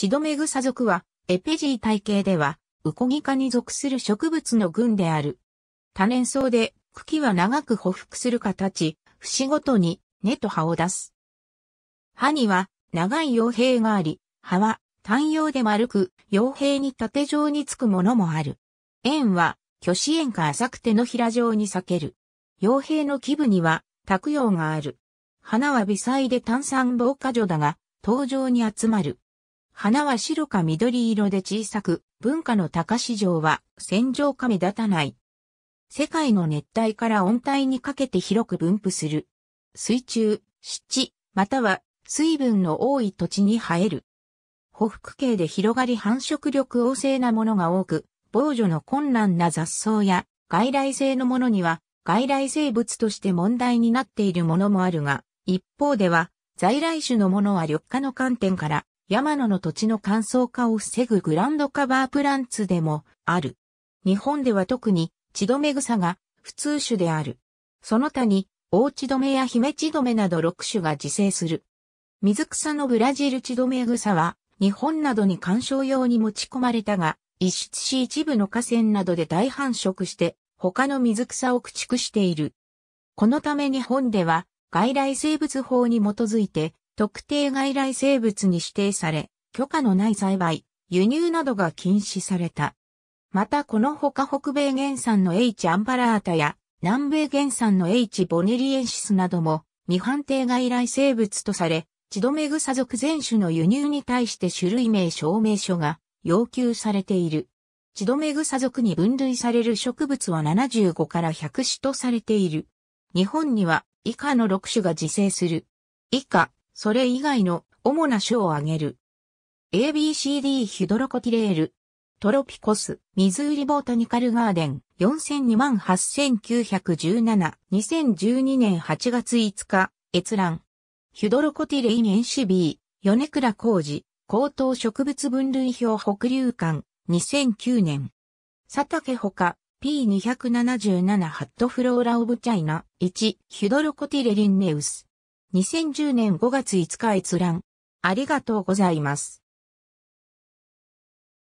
チドメグサ属は、エペジー体系では、ウコギ科に属する植物の群である。多年草で、茎は長く匍匐する形、節ごとに根と葉を出す。葉には長い傭兵があり、葉は単葉で丸く、傭兵に縦状につくものもある。円は、虚子円か浅く手のひら状に裂ける。傭兵の基部には、卓葉がある。花は微細で炭酸防火除だが、頭上に集まる。花は白か緑色で小さく、文化の高市場は戦場か目立たない。世界の熱帯から温帯にかけて広く分布する。水中、湿地、または水分の多い土地に生える。ほふ系で広がり繁殖力旺盛なものが多く、防除の困難な雑草や外来性のものには外来生物として問題になっているものもあるが、一方では在来種のものは緑化の観点から山野の土地の乾燥化を防ぐグランドカバープランツでもある。日本では特に血止め草が普通種である。その他に大血止めや姫血止めなど6種が自生する。水草のブラジル血止め草は日本などに観賞用に持ち込まれたが、一出し一部の河川などで大繁殖して他の水草を駆逐している。このため日本では外来生物法に基づいて特定外来生物に指定され、許可のない栽培、輸入などが禁止された。またこのほか北米原産の H. アンバラータや南米原産の H. ボネリエンシスなども未判定外来生物とされ、チドメグサ属全種の輸入に対して種類名証明書が要求されている。チドメグサ属に分類される植物は75から100種とされている。日本には以下の6種が自生する。以下、それ以外の主な種を挙げる。ABCD ヒュドロコティレール、トロピコス、ミズーリボータニカルガーデン、4 2 8 9 1 7 2012年8月5日、閲覧。ヒュドロコティレインンシビー、米倉浩二、高等植物分類表北流館、2009年。佐竹ほか、P277 ハットフローラオブチャイナ、1、ヒュドロコティレリンネウス。2010年5月5日閲覧。ありがとうございます。